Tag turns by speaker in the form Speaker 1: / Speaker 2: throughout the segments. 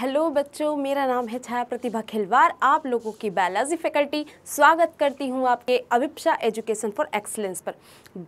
Speaker 1: hello बच्चों मेरा नाम है छाया प्रतिभा खिलवार आप लोगों की बायोलॉजी फैकल्टी स्वागत करती हूँ आपके अभिप्सा एजुकेशन फॉर एक्सलेंस पर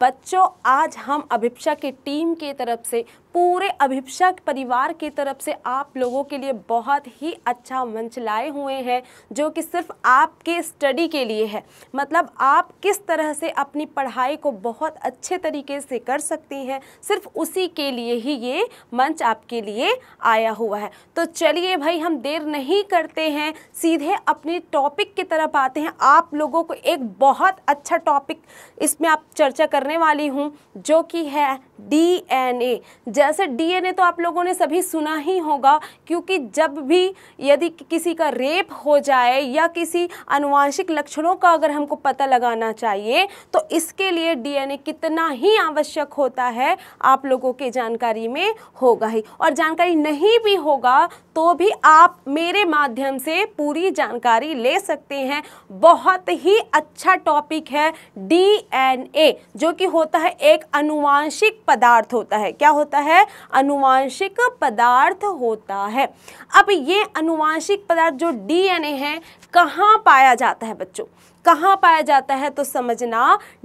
Speaker 1: बच्चों आज हम अभिप्सा की टीम की तरफ से पूरे अभिप्सा परिवार की तरफ से आप लोगों के लिए बहुत ही अच्छा मंच लाए हुए हैं जो कि सिर्फ आपके स्टडी के लिए है मतलब आप किस तरह से अपनी पढ़ाई को बहुत अच्छे तरीके से कर सकती हैं सिर्फ उसी के लिए ही ये मंच आपके लिए आया हुआ है तो चलिए भाई हम देर नहीं करते हैं सीधे अपने टॉपिक की तरफ आते हैं आप लोगों को एक बहुत अच्छा टॉपिक इसमें आप चर्चा करने वाली हूँ जो कि है डीएनए जैसे डीएनए तो आप लोगों ने सभी सुना ही होगा क्योंकि जब भी यदि किसी का रेप हो जाए या किसी अनुवांशिक लक्षणों का अगर हमको पता लगाना चाहिए तो इसके लिए डीएनए कितना ही आवश्यक होता है आप लोगों के जानकारी में होगा ही और जानकारी नहीं भी होगा तो भी आप मेरे माध्यम से पूरी जानकारी ले सकते हैं बहुत ही अच्छा टॉपिक है डी जो कि होता है एक अनुवांशिक पदार्थ होता है क्या होता है अनुवांशिक पदार्थ होता है अब ये अनुवांशिक पदार्थ जो डीएनए है कहाँ पाया जाता है बच्चों कहाँ पाया जाता है तो समझना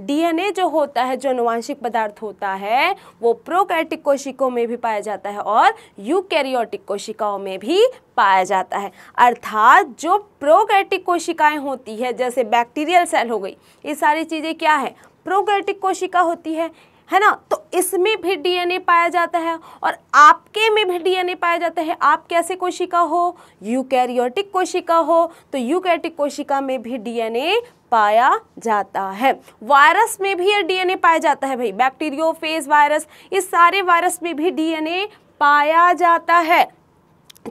Speaker 1: डीएनए जो होता है जो अनुवांशिक पदार्थ होता है वो प्रोकैटिक कोशिकाओं में भी पाया जाता है और यूकैरियोटिक कोशिकाओं में भी पाया जाता है अर्थात जो प्रोकैटिक कोशिकाएं होती है जैसे बैक्टीरियल सेल हो गई ये सारी चीज़ें क्या है प्रोकैरियोटिक कोशिका होती है है ना तो इसमें भी डीएनए पाया जाता है और आपके में भी डीएनए पाया जाता है आप कैसे कोशिका हो यूकैरियोटिक कोशिका हो तो यूकैरियोटिक कोशिका में भी डीएनए पाया जाता है वायरस में भी यह डीएनए पाया जाता है भाई फेज वायरस इस सारे वायरस में भी डीएनए पाया जाता है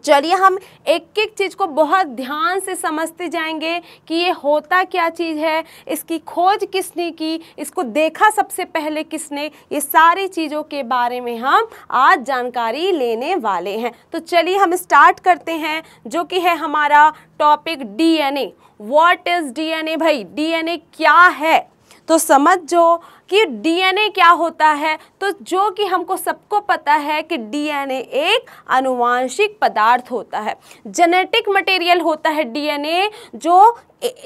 Speaker 1: चलिए हम एक एक चीज़ को बहुत ध्यान से समझते जाएंगे कि ये होता क्या चीज़ है इसकी खोज किसने की इसको देखा सबसे पहले किसने ये सारी चीज़ों के बारे में हम आज जानकारी लेने वाले हैं तो चलिए हम स्टार्ट करते हैं जो कि है हमारा topic DNA what is DNA भाई डीएनए क्या है तो समझ जो कि डीएनए क्या होता है तो जो कि हमको सबको पता है कि डीएनए एक अनुवांशिक पदार्थ होता है जेनेटिक मटेरियल होता है डीएनए जो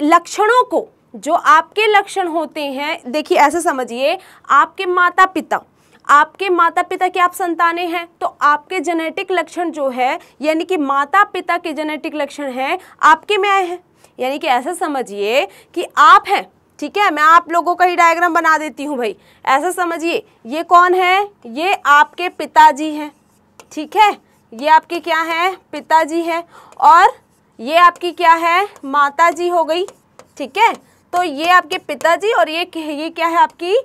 Speaker 1: लक्षणों को जो आपके लक्षण होते हैं देखिए ऐसे समझिए आपके माता पिता आपके माता पिता की आप संतानें हैं तो आपके जेनेटिक लक्षण जो है यानी कि माता पिता के जेनेटिक लक्षण हैं आपके में आए हैं यानी कि ऐसा समझिए कि आप हैं ठीक है मैं आप लोगों का ही डायग्राम बना देती हूँ भाई ऐसा समझिए ये कौन है ये आपके पिताजी हैं ठीक है ये आपके क्या है पिताजी हैं और ये आपकी क्या है माता जी हो गई ठीक है तो ये आपके पिताजी और ये ये क्या है आपकी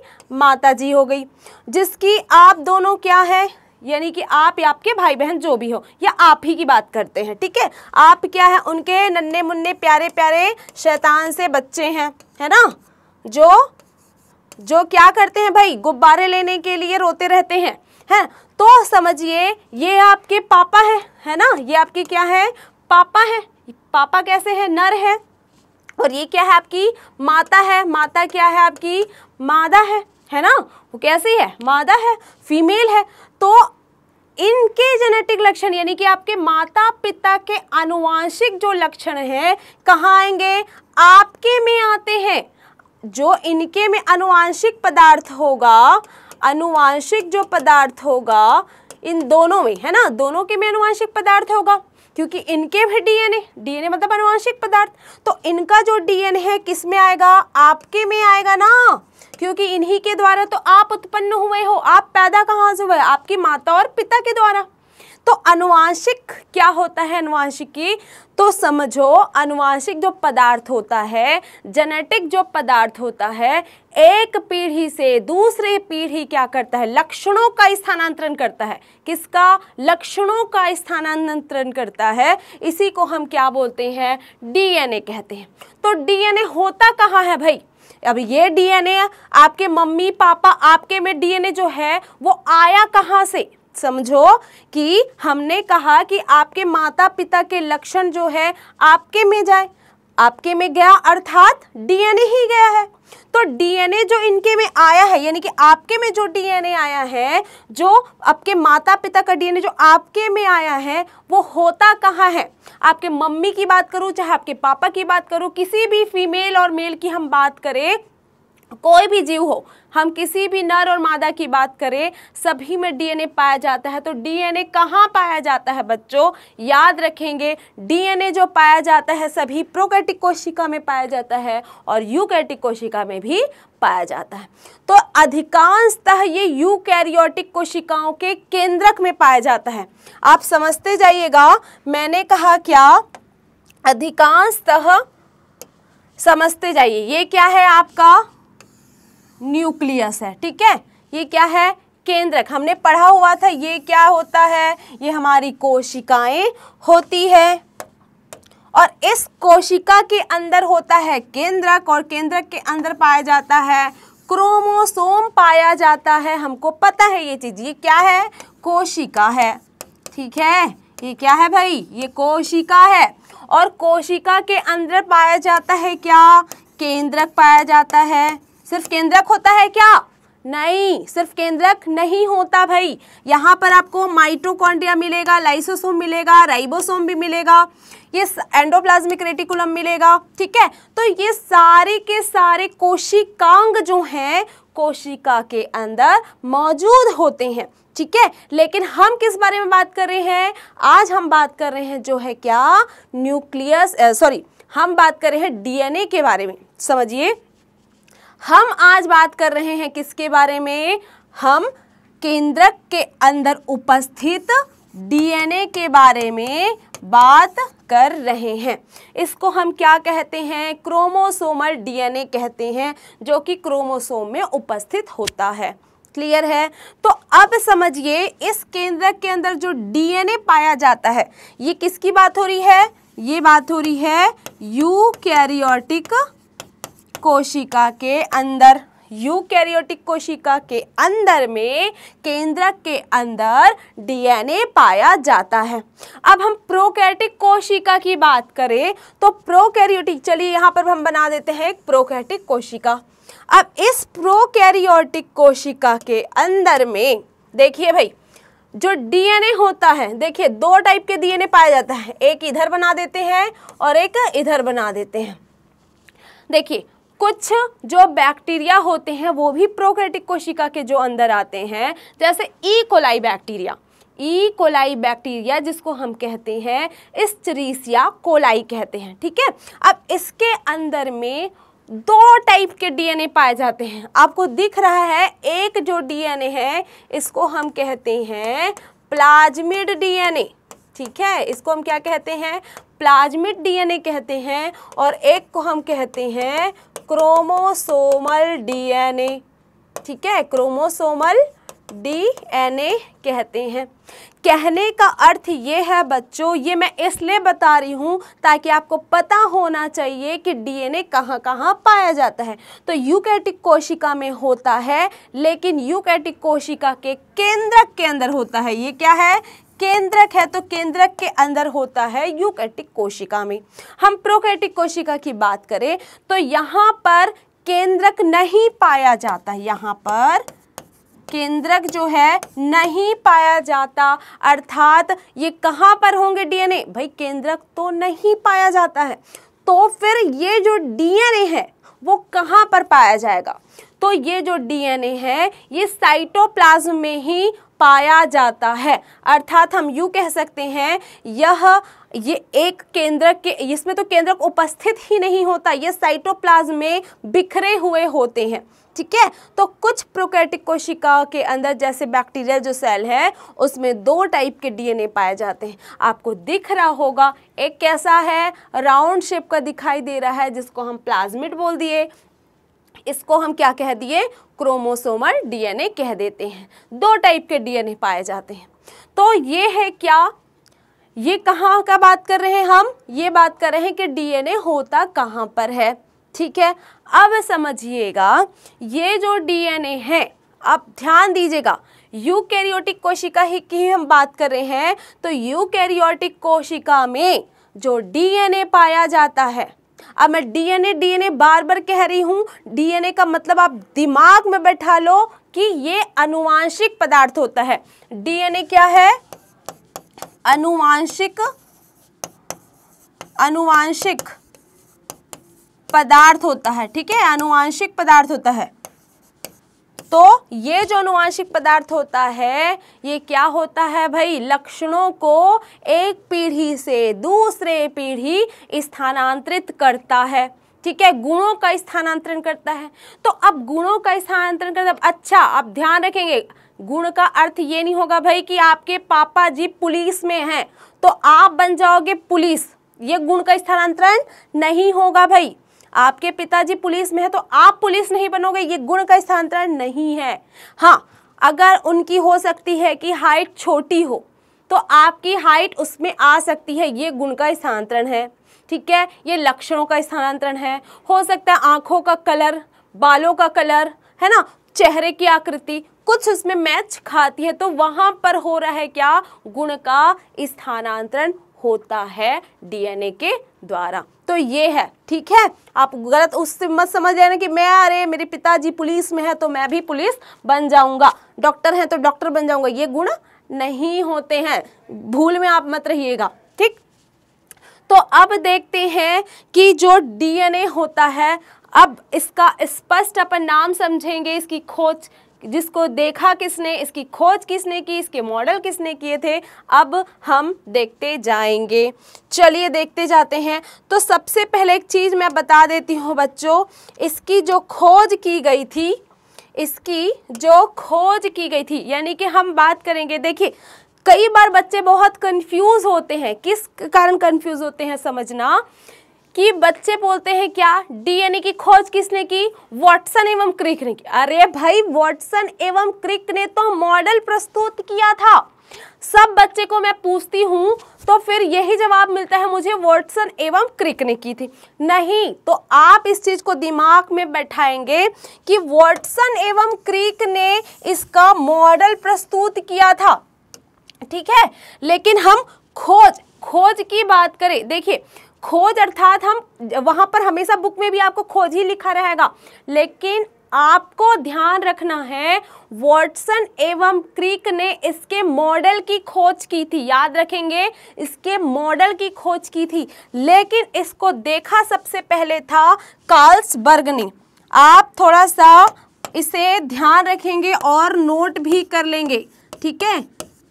Speaker 1: माता जी हो गई जिसकी आप दोनों क्या है यानी कि आप या आपके भाई बहन जो भी हो या आप ही की बात करते हैं ठीक है आप क्या है उनके नन्हे मुन्ने प्यारे प्यारे शैतान से बच्चे हैं है ना जो जो क्या करते हैं भाई गुब्बारे लेने के लिए रोते रहते हैं है तो समझिए ये आपके पापा हैं है ना ये आपके क्या है पापा हैं पापा कैसे हैं नर है और ये क्या है आपकी माता है माता क्या है आपकी मादा है है ना वो कैसी है मादा है फीमेल है तो इनके जेनेटिक लक्षण यानी कि आपके माता पिता के आनुवांशिक जो लक्षण हैं कहाँ आएंगे आपके में आते हैं जो इनके में अनुवांशिक पदार्थ होगा अनुवांशिक जो पदार्थ होगा इन दोनों में है ना दोनों के में अनुवांशिक पदार्थ होगा क्योंकि इनके भी डीएनए डीएनए मतलब अनुवांशिक पदार्थ तो इनका जो डीएनए है किस में आएगा आपके में आएगा ना क्योंकि इन्हीं के द्वारा तो आप उत्पन्न हुए हो आप पैदा कहाँ से हुए आपकी माता और पिता के द्वारा तो अनुवांशिक क्या होता है अनुवांशिकी तो समझो अनुवांशिक जो पदार्थ होता है जेनेटिक जो पदार्थ होता है एक पीढ़ी से दूसरे पीढ़ी क्या करता है लक्षणों का स्थानांतरण करता है किसका लक्षणों का स्थानांतरण करता है इसी को हम क्या बोलते हैं डीएनए कहते हैं तो डीएनए होता कहाँ है भाई अब ये डीएनए आपके मम्मी पापा आपके में डीएनए जो है वो आया कहाँ से समझो कि हमने कहा कि आपके माता पिता के लक्षण जो है आपके में जाए आपके में गया अर्थात डीएनए ही गया है तो डीएनए जो इनके में आया है यानी कि आपके में जो डीएनए आया है जो आपके माता पिता का डीएनए जो आपके में आया है वो होता कहाँ है आपके मम्मी की बात करूँ चाहे आपके पापा की बात करूँ किसी भी फीमेल और मेल की हम बात करें कोई भी जीव हो हम किसी भी नर और मादा की बात करें सभी में डीएनए पाया जाता है तो डीएनए कहाँ पाया जाता है बच्चों याद रखेंगे डीएनए जो पाया जाता है सभी प्रोकैटिक कोशिका में पाया जाता है और यूकैटिक कोशिका में भी पाया जाता है तो अधिकांशतः ये यूकैरियोटिक कोशिकाओं के केंद्रक में पाया जाता है आप समझते जाइएगा मैंने कहा क्या अधिकांशतः समझते जाइए ये क्या है आपका न्यूक्लियस है ठीक है ये क्या है केंद्रक हमने पढ़ा हुआ था ये क्या होता है ये हमारी कोशिकाएं होती है और इस कोशिका के अंदर होता है केंद्रक और केंद्रक के अंदर पाया जाता है क्रोमोसोम पाया जाता है हमको पता है ये चीज़ ये क्या है कोशिका है ठीक है ये क्या है भाई ये कोशिका है और कोशिका के अंदर पाया जाता है क्या केंद्रक पाया जाता है सिर्फ केंद्रक होता है क्या नहीं सिर्फ केंद्रक नहीं होता भाई यहाँ पर आपको माइटोकॉन्ड्रिया मिलेगा लाइसोसोम मिलेगा राइबोसोम भी मिलेगा ये एंडोप्लाज्मिक रेटिकुलम मिलेगा ठीक है तो ये सारे के सारे कोशिकांग जो हैं कोशिका के अंदर मौजूद होते हैं ठीक है लेकिन हम किस बारे में बात कर रहे हैं आज हम बात कर रहे हैं जो है क्या न्यूक्लियस सॉरी हम बात कर रहे हैं डीएनए के बारे में समझिए हम आज बात कर रहे हैं किसके बारे में हम केंद्रक के अंदर उपस्थित डीएनए के बारे में बात कर रहे हैं इसको हम क्या कहते हैं क्रोमोसोमल डीएनए कहते हैं जो कि क्रोमोसोम में उपस्थित होता है क्लियर है तो अब समझिए इस केंद्रक के अंदर जो डीएनए पाया जाता है ये किसकी बात हो रही है ये बात हो रही है यू कैरियोटिक कोशिका के अंदर यूकैरियोटिक कोशिका के अंदर में केंद्रक के अंदर डीएनए पाया जाता है अब हम प्रोकैरियोटिक कोशिका की बात करें तो प्रोकैरियोटिक चलिए यहाँ पर हम बना देते हैं एक प्रोकैरियोटिक कोशिका अब इस प्रोकैरियोटिक कोशिका के अंदर में देखिए भाई जो डीएनए होता है देखिए दो टाइप के डीएनए पाया जाता है एक इधर बना देते हैं और एक इधर बना देते हैं देखिए कुछ जो बैक्टीरिया होते हैं वो भी प्रोक्रेटिक कोशिका के जो अंदर आते हैं जैसे E coli bacteria E coli bacteria जिसको हम कहते हैं इस्टरीसिया कोलाई कहते हैं ठीक है अब इसके अंदर में दो टाइप के डीएनए पाए जाते हैं आपको दिख रहा है एक जो डीएनए है इसको हम कहते हैं प्लाज्मिड डीएनए ठीक है इसको हम क्या कहते हैं प्लाज्मिड डीएनए कहते हैं और एक को हम कहते हैं क्रोमोसोमल डीएनए ठीक है क्रोमोसोमल डीएनए कहते हैं कहने का अर्थ ये है बच्चों ये मैं इसलिए बता रही हूँ ताकि आपको पता होना चाहिए कि डीएनए कहाँ कहाँ पाया जाता है तो यूकैटिक कोशिका में होता है लेकिन यूकैटिक कोशिका के केंद्रक के अंदर होता है ये क्या है केंद्रक है तो केंद्रक के अंदर होता है यूकैटिक कोशिका में हम प्रोकैटिक कोशिका की बात करें तो यहाँ पर केंद्रक नहीं पाया जाता यहाँ पर केंद्रक जो है नहीं पाया जाता अर्थात ये कहां पर होंगे डीएनए भाई केंद्रक तो नहीं पाया जाता है तो फिर ये जो डीएनए है वो कहां पर पाया जाएगा तो ये जो डीएनए है ये साइटोप्लाज्म में ही पाया जाता है अर्थात हम यू कह सकते हैं यह ये एक केंद्रक के इसमें तो केंद्रक उपस्थित ही नहीं होता ये साइटोप्लाज्म में बिखरे हुए होते हैं ठीक है तो कुछ प्रोकैटिक कोशिकाओं के अंदर जैसे बैक्टीरिया जो सेल है उसमें दो टाइप के डीएनए पाए जाते हैं आपको दिख रहा होगा एक कैसा है राउंड शेप का दिखाई दे रहा है जिसको हम प्लाज्मिड बोल दिए इसको हम क्या कह दिए क्रोमोसोमल डीएनए कह देते हैं दो टाइप के डीएनए पाए जाते हैं तो ये है क्या ये कहाँ का बात कर रहे हैं हम ये बात कर रहे हैं कि डीएनए होता कहाँ पर है ठीक है अब समझिएगा ये जो डीएनए है अब ध्यान दीजिएगा यूकैरियोटिक कोशिका ही की हम बात कर रहे हैं तो यूकैरियोटिक कोशिका में जो डीएनए पाया जाता है अब मैं डीएनए डीएनए बार बार कह रही हूँ डीएनए का मतलब आप दिमाग में बैठा लो कि ये अनुवांशिक पदार्थ होता है डीएनए क्या है अनुवांशिक अनुवांशिक पदार्थ होता है ठीक है अनुवांशिक पदार्थ होता है तो ये जो अनुवांशिक पदार्थ होता है ये क्या होता है भाई लक्षणों को एक पीढ़ी से दूसरे पीढ़ी स्थानांतरित करता है ठीक है गुणों का स्थानांतरण करता है तो अब गुणों का स्थानांतरण करता है अच्छा अब ध्यान रखेंगे गुण का अर्थ ये नहीं होगा भाई कि आपके पापा जी पुलिस में हैं तो आप बन जाओगे पुलिस ये गुण का स्थानांतरण नहीं होगा भाई आपके पिताजी पुलिस में है तो आप पुलिस नहीं बनोगे ये गुण का स्थानांतरण नहीं है हाँ अगर उनकी हो सकती है कि हाइट छोटी हो तो आपकी हाइट उसमें आ सकती है ये गुण का स्थानांतरण है ठीक है ये लक्षणों का स्थानांतरण है हो सकता है आँखों का कलर बालों का कलर है ना चेहरे की आकृति कुछ उसमें मैच खाती है तो वहाँ पर हो रहा है क्या गुण का स्थानांतरण होता है डीएनए के द्वारा तो ये है ठीक है आप गलत उससे मत समझ लेना कि मैं अरे मेरे पिताजी पुलिस में है तो मैं भी पुलिस बन जाऊंगा डॉक्टर है तो डॉक्टर बन जाऊंगा ये गुण नहीं होते हैं भूल में आप मत रहिएगा ठीक तो अब देखते हैं कि जो डीएनए होता है अब इसका स्पष्ट अपन नाम समझेंगे इसकी खोज जिसको देखा किसने इसकी खोज किसने की इसके मॉडल किसने किए थे अब हम देखते जाएंगे चलिए देखते जाते हैं तो सबसे पहले एक चीज़ मैं बता देती हूँ बच्चों इसकी जो खोज की गई थी इसकी जो खोज की गई थी यानी कि हम बात करेंगे देखिए कई बार बच्चे बहुत कंफ्यूज होते हैं किस कारण कंफ्यूज होते हैं समझना कि बच्चे बोलते हैं क्या डीएनए की खोज किसने की वॉटसन एवं क्रिक ने की अरे भाई वॉटसन एवं क्रिक ने तो मॉडल प्रस्तुत किया था सब बच्चे को मैं पूछती हूँ तो फिर यही जवाब मिलता है मुझे वॉटसन एवं क्रिक ने की थी नहीं तो आप इस चीज़ को दिमाग में बैठाएंगे कि वॉटसन एवं क्रिक ने इसका मॉडल प्रस्तुत किया था ठीक है लेकिन हम खोज खोज की बात करें देखिए खोज अर्थात हम वहाँ पर हमेशा बुक में भी आपको खोज ही लिखा रहेगा लेकिन आपको ध्यान रखना है वॉटसन एवं क्रिक ने इसके मॉडल की खोज की थी याद रखेंगे इसके मॉडल की खोज की थी लेकिन इसको देखा सबसे पहले था कार्ल्सबर्ग ने आप थोड़ा सा इसे ध्यान रखेंगे और नोट भी कर लेंगे ठीक है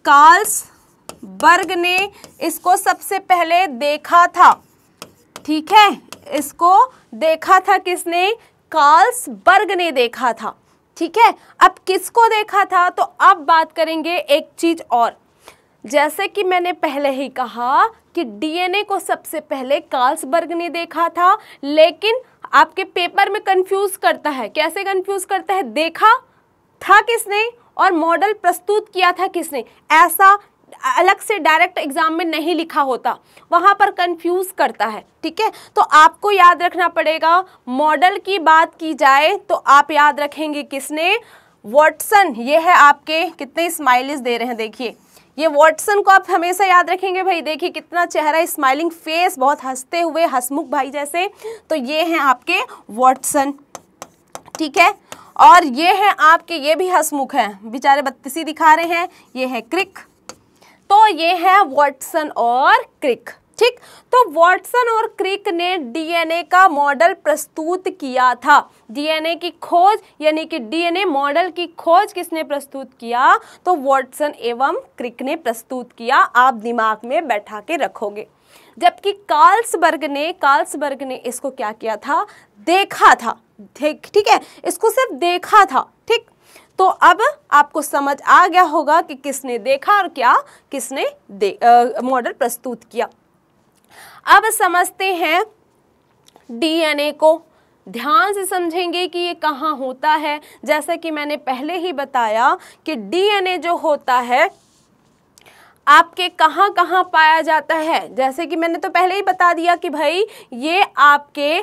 Speaker 1: कार्ल्सबर्ग ने इसको सबसे पहले देखा था ठीक है इसको देखा था किसने कार्ल्सबर्ग ने देखा था ठीक है अब किसको देखा था तो अब बात करेंगे एक चीज और जैसे कि मैंने पहले ही कहा कि डीएनए को सबसे पहले कार्ल्सबर्ग ने देखा था लेकिन आपके पेपर में कंफ्यूज करता है कैसे कंफ्यूज करता है देखा था किसने और मॉडल प्रस्तुत किया था किसने ऐसा अलग से डायरेक्ट एग्जाम में नहीं लिखा होता वहां पर कंफ्यूज करता है ठीक है तो आपको याद रखना पड़ेगा मॉडल की बात की जाए तो आप याद रखेंगे किसने वॉटसन ये है आपके कितने स्माइलिस दे रहे हैं देखिए ये वॉटसन को आप हमेशा याद रखेंगे भाई देखिए कितना चेहरा स्माइलिंग फेस बहुत हंसते हुए हसमुख भाई जैसे तो ये हैं आपके वॉटसन ठीक है और ये हैं आपके ये भी हसमुख हैं बेचारे बत्तीसी दिखा रहे हैं ये है क्रिक तो ये है वॉटसन और क्रिक ठीक तो वॉटसन और क्रिक ने डीएनए का मॉडल प्रस्तुत किया था डीएनए की खोज यानी कि डीएनए मॉडल की खोज किसने प्रस्तुत किया तो वॉटसन एवं क्रिक ने प्रस्तुत किया आप दिमाग में बैठा के रखोगे जबकि कार्ल्सबर्ग ने कार्ल्सबर्ग ने इसको क्या किया था देखा था ठीक है इसको सिर्फ देखा था तो अब आपको समझ आ गया होगा कि किसने देखा और क्या किसने मॉडल प्रस्तुत किया अब समझते हैं डीएनए को ध्यान से समझेंगे कि ये कहाँ होता है जैसा कि मैंने पहले ही बताया कि डीएनए जो होता है आपके कहाँ कहाँ पाया जाता है जैसे कि मैंने तो पहले ही बता दिया कि भाई ये आपके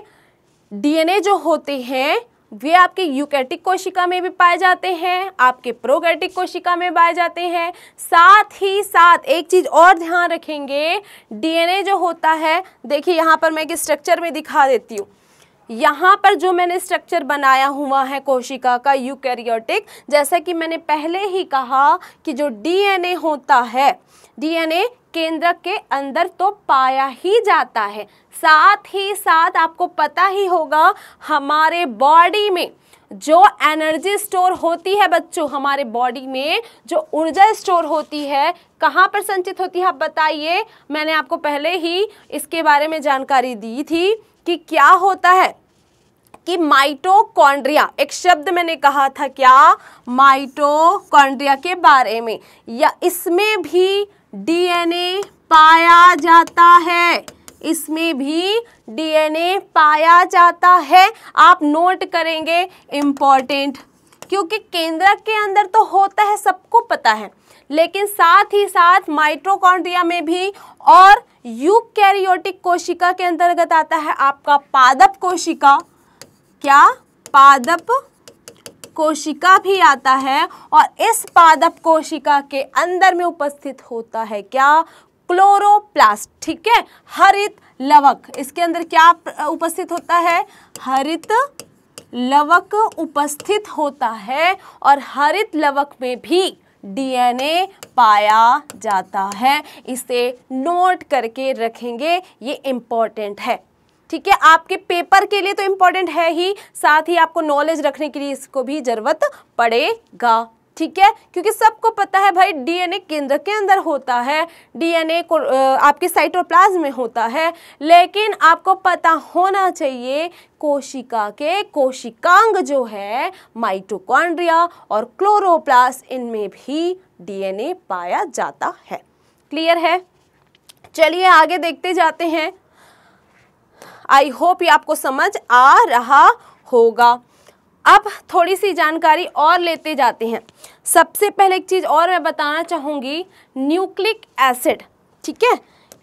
Speaker 1: डीएनए जो होते हैं वे आपके यूकैटिक कोशिका में भी पाए जाते हैं आपके प्रोकैटिक कोशिका में पाए जाते हैं साथ ही साथ एक चीज़ और ध्यान रखेंगे डीएनए जो होता है देखिए यहाँ पर मैं एक स्ट्रक्चर में दिखा देती हूँ यहाँ पर जो मैंने स्ट्रक्चर बनाया हुआ है कोशिका का यूकैरियोटिक जैसा कि मैंने पहले ही कहा कि जो डीएनए होता है डीएनए केंद्रक के अंदर तो पाया ही जाता है साथ ही साथ आपको पता ही होगा हमारे बॉडी में जो एनर्जी स्टोर होती है बच्चों हमारे बॉडी में जो ऊर्जा स्टोर होती है कहाँ पर संचित होती है आप बताइए मैंने आपको पहले ही इसके बारे में जानकारी दी थी कि क्या होता है कि माइटोकॉन्ड्रिया एक शब्द मैंने कहा था क्या माइटोकॉन्ड्रिया के बारे में या इसमें भी डीएनए पाया जाता है इसमें भी डीएनए पाया जाता है आप नोट करेंगे इम्पॉर्टेंट क्योंकि केंद्रक के अंदर तो होता है सबको पता है लेकिन साथ ही साथ माइट्रोकॉन्ड्रिया में भी और यूकैरियोटिक कोशिका के अंतर्गत आता है आपका पादप कोशिका क्या पादप कोशिका भी आता है और इस पादप कोशिका के अंदर में उपस्थित होता है क्या क्लोरोप्लास्ट ठीक है हरित लवक इसके अंदर क्या उपस्थित होता है हरित लवक उपस्थित होता है और हरित लवक में भी डीएनए पाया जाता है इसे नोट करके रखेंगे ये इम्पॉर्टेंट है ठीक है आपके पेपर के लिए तो इम्पॉर्टेंट है ही साथ ही आपको नॉलेज रखने के लिए इसको भी ज़रूरत पड़ेगा ठीक है क्योंकि सबको पता है भाई डीएनए केंद्र के अंदर होता है डीएनए को आपके साइटोप्लाज्म में होता है लेकिन आपको पता होना चाहिए कोशिका के कोशिकांग जो है माइटोकॉन्ड्रिया और क्लोरोप्लास्ट इनमें भी डीएनए पाया जाता है क्लियर है चलिए आगे देखते जाते हैं आई होप ये आपको समझ आ रहा होगा अब थोड़ी सी जानकारी और लेते जाते हैं सबसे पहले एक चीज़ और मैं बताना चाहूँगी न्यूक्लिक एसिड ठीक है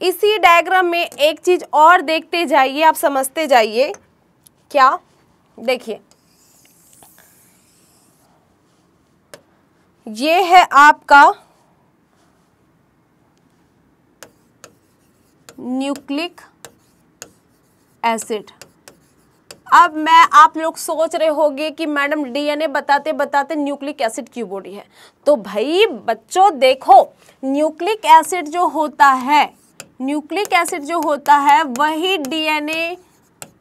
Speaker 1: इसी डायग्राम में एक चीज़ और देखते जाइए आप समझते जाइए क्या देखिए ये है आपका न्यूक्लिक एसिड अब मैं आप लोग सोच रहे होंगे कि मैडम डीएनए बताते बताते न्यूक्लिक एसिड क्यों बॉडी है तो भाई बच्चों देखो न्यूक्लिक एसिड जो होता है न्यूक्लिक एसिड जो होता है वही डीएनए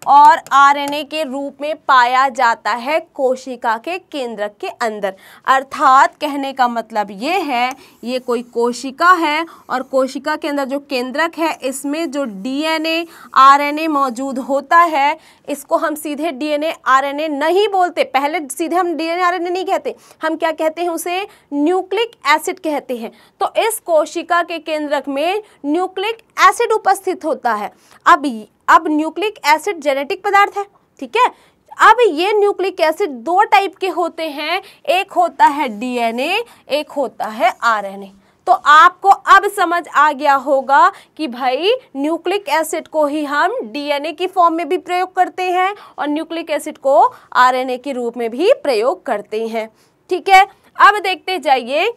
Speaker 1: और आरएनए के रूप में पाया जाता है कोशिका के केंद्रक के अंदर अर्थात कहने का मतलब ये है ये कोई कोशिका है और कोशिका के अंदर जो केंद्रक है इसमें जो डीएनए आरएनए मौजूद होता है इसको हम सीधे डीएनए आरएनए नहीं बोलते पहले सीधे हम डीएनए आरएनए नहीं कहते हम क्या कहते हैं उसे न्यूक्लिक एसिड कहते हैं तो इस कोशिका के केंद्रक में न्यूक्लिक एसिड उपस्थित होता है अब अब न्यूक्लिक एसिड जेनेटिक पदार्थ है ठीक है अब ये न्यूक्लिक एसिड दो टाइप के होते हैं एक होता है डीएनए एक होता है आरएनए तो आपको अब समझ आ गया होगा कि भाई न्यूक्लिक एसिड को ही हम डीएनए की फॉर्म में भी प्रयोग करते हैं और न्यूक्लिक एसिड को आरएनए के रूप में भी प्रयोग करते हैं ठीक है अब देखते जाइए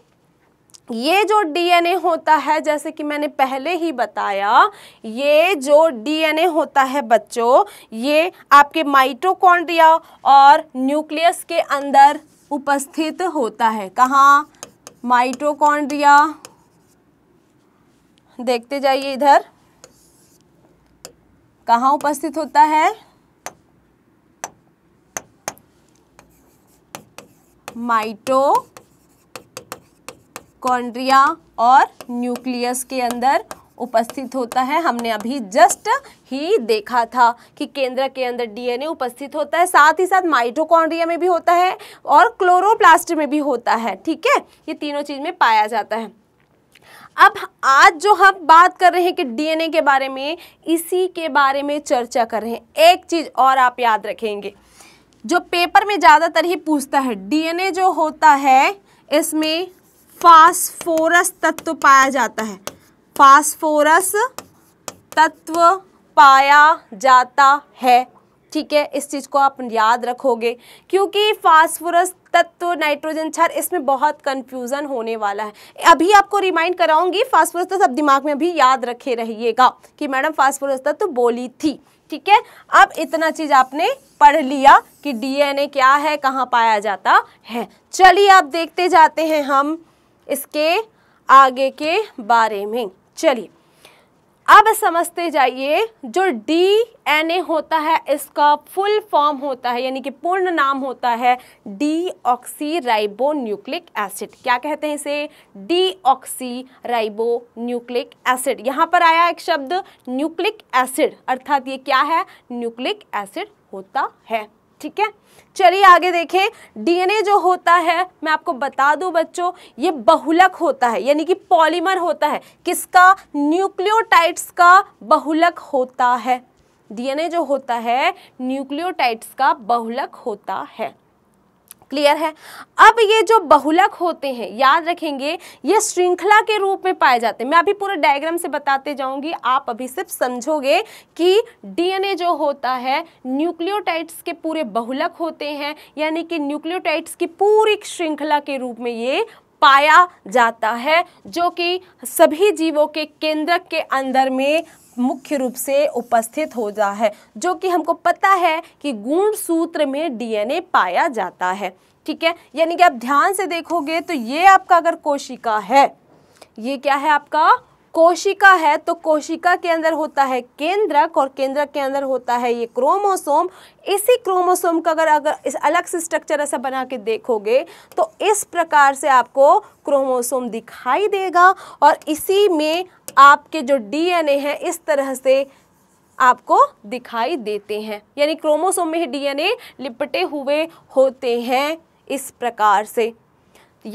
Speaker 1: ये जो डीएनए होता है जैसे कि मैंने पहले ही बताया ये जो डीएनए होता है बच्चों ये आपके माइटोकॉन्ड्रिया और न्यूक्लियस के अंदर उपस्थित होता है कहाँ माइटोकॉन्ड्रिया देखते जाइए इधर कहाँ उपस्थित होता है माइटो माइटोकॉन्ड्रिया और न्यूक्लियस के अंदर उपस्थित होता है हमने अभी जस्ट ही देखा था कि केंद्र के अंदर डीएनए उपस्थित होता है साथ ही साथ माइटोकॉन्ड्रिया में भी होता है और क्लोरोप्लास्ट में भी होता है ठीक है ये तीनों चीज़ में पाया जाता है अब आज जो हम बात कर रहे हैं कि डीएनए के बारे में इसी के बारे में चर्चा कर रहे हैं एक चीज़ और आप याद रखेंगे जो पेपर में ज़्यादातर ही पूछता है डीएनए जो होता है इसमें फास्फोरस तत्व पाया जाता है फास्फोरस तत्व पाया जाता है ठीक है इस चीज़ को आप याद रखोगे क्योंकि फास्फोरस तत्व नाइट्रोजन क्षार इसमें बहुत कंफ्यूजन होने वाला है अभी आपको रिमाइंड कराऊंगी फास्फोरस तत्व अब दिमाग में अभी याद रखे रहिएगा कि मैडम फास्फोरस तत्व बोली थी ठीक है अब इतना चीज आपने पढ़ लिया कि डीएनए क्या है कहाँ पाया जाता है चलिए आप देखते जाते हैं हम इसके आगे के बारे में चलिए अब समझते जाइए जो डी एन ए होता है इसका फुल फॉर्म होता है यानी कि पूर्ण नाम होता है deoxyribonucleic acid क्या कहते हैं इसे deoxyribonucleic acid यहाँ पर आया एक शब्द न्यूक्लिक एसिड अर्थात ये क्या है न्यूक्लिक एसिड होता है ठीक है चलिए आगे देखें डीएनए जो होता है मैं आपको बता दूं बच्चों ये बहुलक होता है यानी कि पॉलीमर होता है किसका न्यूक्लियोटाइड्स का बहुलक होता है डीएनए जो होता है न्यूक्लियोटाइड्स का बहुलक होता है क्लियर है अब ये जो बहुलक होते हैं याद रखेंगे ये श्रृंखला के रूप में पाए जाते हैं मैं अभी पूरा डायग्राम से बताते जाऊंगी आप अभी सिर्फ समझोगे कि डीएनए जो होता है न्यूक्लियोटाइड्स के पूरे बहुलक होते हैं यानी कि न्यूक्लियोटाइड्स की पूरी श्रृंखला के रूप में ये पाया जाता है जो कि सभी जीवों के केंद्रक के अंदर में मुख्य रूप से उपस्थित हो जा है जो कि हमको पता है कि गुण सूत्र में डीएनए पाया जाता है ठीक है यानी कि आप ध्यान से देखोगे तो ये आपका अगर कोशिका है ये क्या है आपका कोशिका है तो कोशिका के अंदर होता है केंद्रक और केंद्रक के अंदर होता है ये क्रोमोसोम इसी क्रोमोसोम का अगर अगर इस अलग से स्ट्रक्चर ऐसा बना के देखोगे तो इस प्रकार से आपको क्रोमोसोम दिखाई देगा और इसी में आपके जो डीएनए है इस तरह से आपको दिखाई देते हैं यानी क्रोमोसोम में डीएनए लिपटे हुए होते हैं इस प्रकार से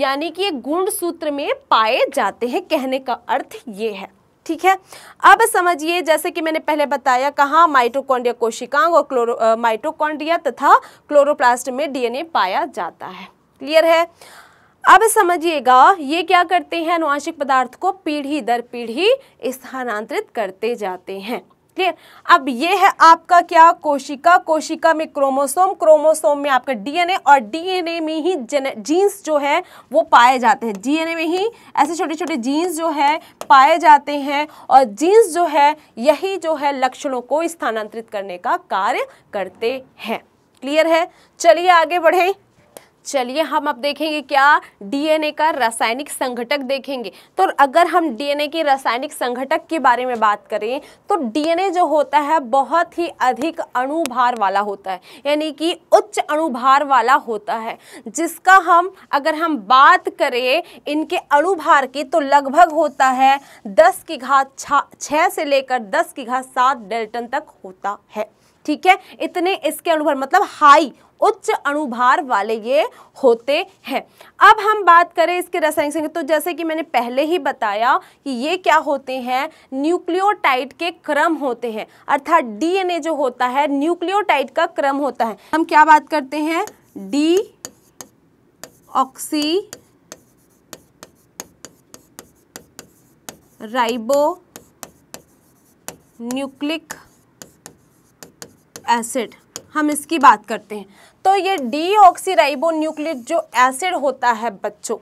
Speaker 1: यानी कि ये गुंड सूत्र में पाए जाते हैं कहने का अर्थ ये है ठीक है अब समझिए जैसे कि मैंने पहले बताया कहाँ माइटोकॉन्ड्रिया कोशिकांग और क्लोरो माइटोकॉन्ड्रिया तथा क्लोरोप्लास्ट में डीएनए पाया जाता है क्लियर है अब समझिएगा ये क्या करते हैं अनुवांशिक पदार्थ को पीढ़ी दर पीढ़ी स्थानांतरित करते जाते हैं क्लियर अब ये है आपका क्या कोशिका कोशिका में क्रोमोसोम क्रोमोसोम में आपका डीएनए और डीएनए में ही जीन्स जो है वो पाए जाते हैं डीएनए में ही ऐसे छोटे छोटे जीन्स जो है पाए जाते हैं और जीन्स जो है यही जो है लक्षणों को स्थानांतरित करने का कार्य करते हैं क्लियर है चलिए आगे बढ़ें चलिए हम अब देखेंगे क्या डीएनए का रासायनिक संघटक देखेंगे तो अगर हम डीएनए के रासायनिक संघटक के बारे में बात करें तो डीएनए जो होता है बहुत ही अधिक अणुभार वाला होता है यानी कि उच्च अणुभार वाला होता है जिसका हम अगर हम बात करें इनके अणुभार की तो लगभग होता है दस की घात छः से लेकर दस की घात सात डेल्टन तक होता है ठीक है इतने इसके अनुभव मतलब हाई उच्च अणुभार वाले ये होते हैं अब हम बात करें इसके रासायनिक संयुक्त तो जैसे कि मैंने पहले ही बताया कि ये क्या होते हैं न्यूक्लियोटाइड के क्रम होते हैं अर्थात डीएनए जो होता है न्यूक्लियोटाइड का क्रम होता है हम क्या बात करते हैं deoxyribonucleic acid हम इसकी बात करते हैं तो ये ऑक्सीराइबो न्यूक्लिक जो एसिड होता है बच्चों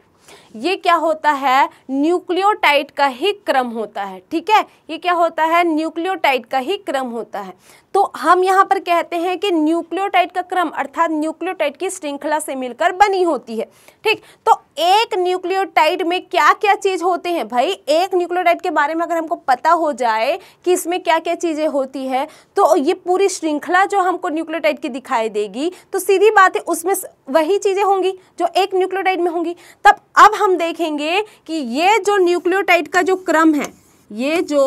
Speaker 1: ये क्या होता है न्यूक्लियोटाइड का ही क्रम होता है ठीक है ये क्या होता है न्यूक्लियोटाइड का ही क्रम होता है तो हम यहाँ पर कहते हैं कि न्यूक्लियोटाइड का क्रम अर्थात न्यूक्लियोटाइड की श्रृंखला से मिलकर बनी होती है ठीक तो एक न्यूक्लियोटाइड में क्या क्या चीज़ होते हैं भाई एक न्यूक्लियोटाइड के बारे में अगर हमको पता हो जाए कि इसमें क्या क्या चीज़ें होती है तो ये पूरी श्रृंखला जो हमको न्यूक्लियोटाइड की दिखाई देगी तो सीधी बात है उसमें वही चीज़ें होंगी जो एक न्यूक्लियोटाइड में होंगी तब अब हम देखेंगे कि ये जो न्यूक्लियोटाइड का जो क्रम है ये जो